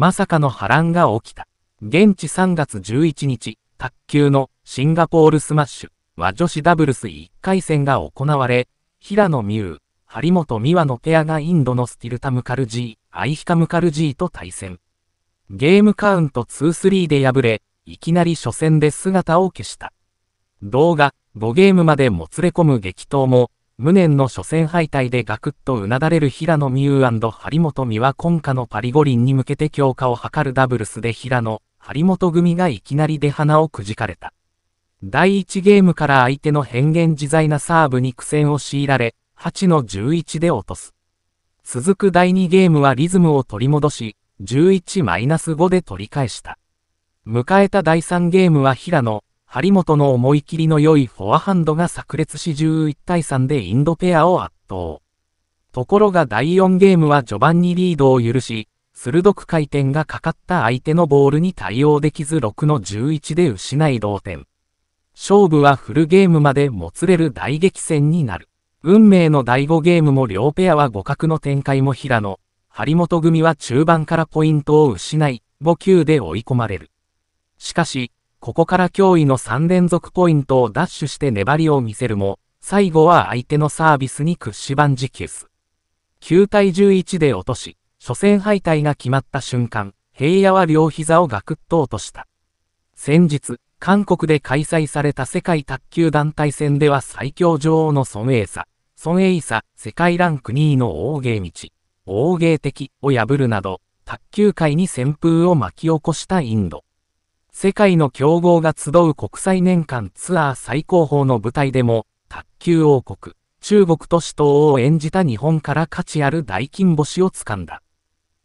まさかの波乱が起きた。現地3月11日、卓球のシンガポールスマッシュは女子ダブルス1回戦が行われ、平野美宇、張本美和のペアがインドのスティルタムカルジー、アイヒカムカルジーと対戦。ゲームカウント2-3で敗れ、いきなり初戦で姿を消した。動画、5ゲームまでもつれ込む激闘も、無念の初戦敗退でガクッとうなだれる平野美優張本美は今夏のパリ五輪に向けて強化を図るダブルスで平野、張本組がいきなり出鼻をくじかれた。第1ゲームから相手の変幻自在なサーブに苦戦を強いられ、8の11で落とす。続く第2ゲームはリズムを取り戻し、11-5で取り返した。迎えた第3ゲームは平野、張本の思い切りの良いフォアハンドが炸裂し11対3でインドペアを圧倒。ところが第4ゲームは序盤にリードを許し、鋭く回転がかかった相手のボールに対応できず6の11で失い同点。勝負はフルゲームまでもつれる大激戦になる。運命の第5ゲームも両ペアは互角の展開も平野、張本組は中盤からポイントを失い、5球で追い込まれる。しかし、ここから驚異の3連続ポイントをダッシュして粘りを見せるも、最後は相手のサービスに屈ュバンジキュス。9対11で落とし、初戦敗退が決まった瞬間、平野は両膝をガクッと落とした。先日、韓国で開催された世界卓球団体戦では最強女王の孫ソン孫イサ、世界ランク2位の大芸道、大芸的を破るなど、卓球界に旋風を巻き起こしたインド。世界の強豪が集う国際年間ツアー最高峰の舞台でも、卓球王国、中国と死闘を演じた日本から価値ある大金星をつかんだ。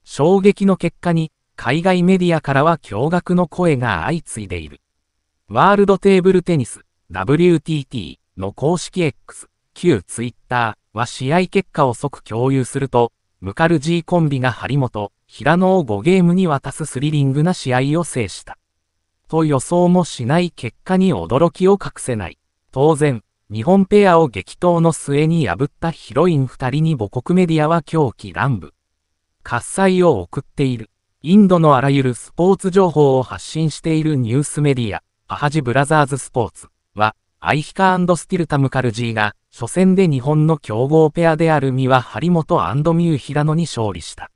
衝撃の結果に、海外メディアからは驚愕の声が相次いでいる。ワールドテーブルテニス、WTT の公式 X、旧 Twitter は試合結果を即共有すると、ムカルジーコンビが張本、平野を5ゲームに渡すスリリングな試合を制した。と予想もしない結果に驚きを隠せない。当然、日本ペアを激闘の末に破ったヒロイン2人に母国メディアは狂気乱舞。喝采を送っている。インドのあらゆるスポーツ情報を発信しているニュースメディア、アハジブラザーズスポーツは、アイヒカスティルタムカルジーが、初戦で日本の強豪ペアである三輪張本ミュー平野に勝利した。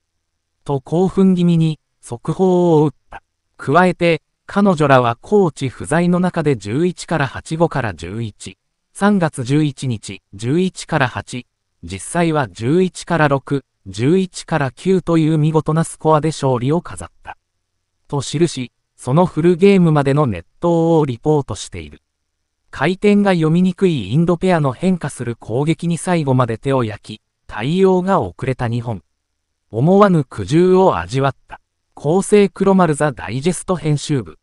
と興奮気味に、速報を打った。加えて、彼女らはコーチ不在の中で11から85から11。3月11日、11から8。実際は11から6、11から9という見事なスコアで勝利を飾った。と記し、そのフルゲームまでの熱湯をリポートしている。回転が読みにくいインドペアの変化する攻撃に最後まで手を焼き、対応が遅れた日本。思わぬ苦渋を味わった。厚生黒丸ザダイジェスト編集部